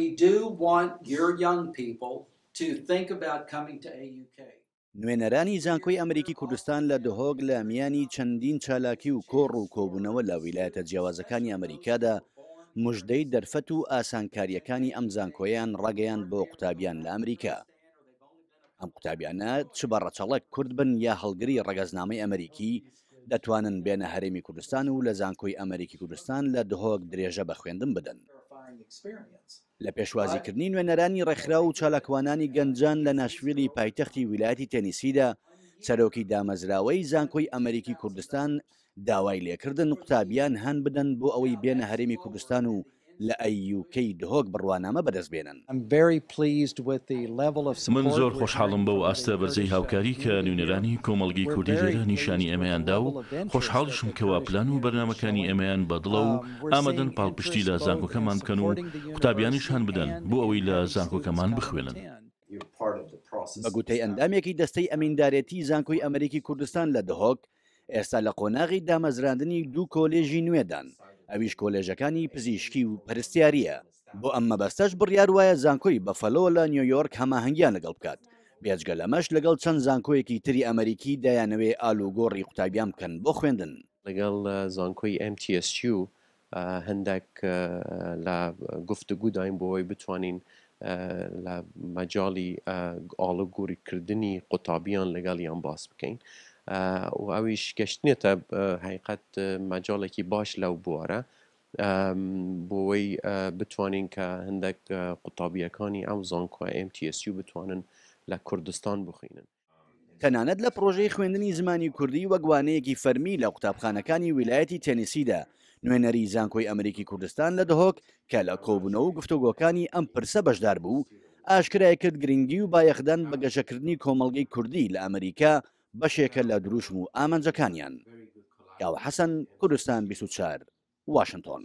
we do want your young people to think about coming to AUK. نوێنەرانی زانکۆی ئەمریکی کوردستان لە دهۆگ لە میانی چەندین چالاکی و کۆڕ و کۆبوونەوە لە ویلایەتە جیاوازەکانی ئەمریکادا مژدەی دەرفەت و ئاسانکاریەکانی ئەم زانکۆیان ڕگەیان بۆ قوتابیان لە ئەمریکا. ئەم قوتابیانە چ بە ڕەچەڵک کورد بن یا هەڵگری ڕگەزنامەی ئەمریکی دەتوانن بێنە هەرێمی کوردستان و لە زانکۆی ئەمریکی کوردستان لە دهۆک درێژە بە خوێندن بدەن. لە پێشوازیکردنی نوێنەرانی ڕێکخرا و چالکوانانی گەنجان لە ناشویلی پایتەختی ویلایەتی تەنیسیدا سەرۆکی دامەزراوەی زانکۆی ئەمریکی کوردستان داوای لێکردن قوتابیان هەن بدەن بۆ ئەوەی بێنە هەرێمی کوردستان و لە ئەیوکەی دهۆک بڕوانامە بەدەستبێنن من زۆر خۆشحاڵم بەو ئاستە بەرزەی هاوکاری کە نوێنەرانی کۆمەلگی کوردی لێرە نیشانی ئەمەیاندا و خۆشحاڵشم کەوا پلان و بەرنمەکانی ئەمەیان بەدڵە و ئامادەن um, پاڵپشتی لە زانکۆکەمان بکەن و قوتابیانیش هەن بدەن بۆ ئەوەی لە زانکۆکەمان بخوێنن. بە گوتەی ئەندامێکی دەستەی ئەمیندارەتی زانکۆی ئەمریکی کوردستان لە دهۆک ئێستا لە قۆناغی دامەزراندنی دوو کۆلێژی نوێدان ئەویش کۆلێژەکانی پزیشکی و پرستیاریە بۆ ئەممە بەستەش بڕیار وایە زانکۆی بەفەلۆ لە نیویۆرک هەماهنگیان لەگەڵ بکات بێجگە لەمەش لەگەڵ چەند زانکۆیەکی تری ئەمریکی دایانەوێ ئالوگۆڕی قوتابیان بکەن بۆ خوێندن لەگەڵ زانکۆی MTSU هەندێک لە گفتگو دایم بۆەوەی بتوانین لە مەجای ئاڵە گووریکردنی قوتابیان لەگەڵیان باس بکەین و ئەویش گەشتێتە حقیقت مەجاڵێکی باش لەو بوارە بۆەوەی بتوانین کە هەندێک قوتابیەکانی ئەم زانکۆ MTSU بتوانن لە کوردستان بخینن. تەنانەت لە پرۆژەی خوێندنی زمانی کوردی وەگوانەیەکی فەرمی لە قوتابخانەکانی ویلایەتی تەنیسیدا نوێنەری زانکۆی ئەمریکی کوردستان لە دهۆک کە لە کۆبوونەوە و گفتوگۆکانی ئەم پرسە بەشدار بوو، ئاشکرای کرد گرنگی و بایەخدان بە گەشەکردنی کۆمەڵگەی کوردی لە ئەمریکا بەشێکە لە دروشم و ئامانجەکانیان یاوە حەسەن کوردستان 24 واشنگتۆن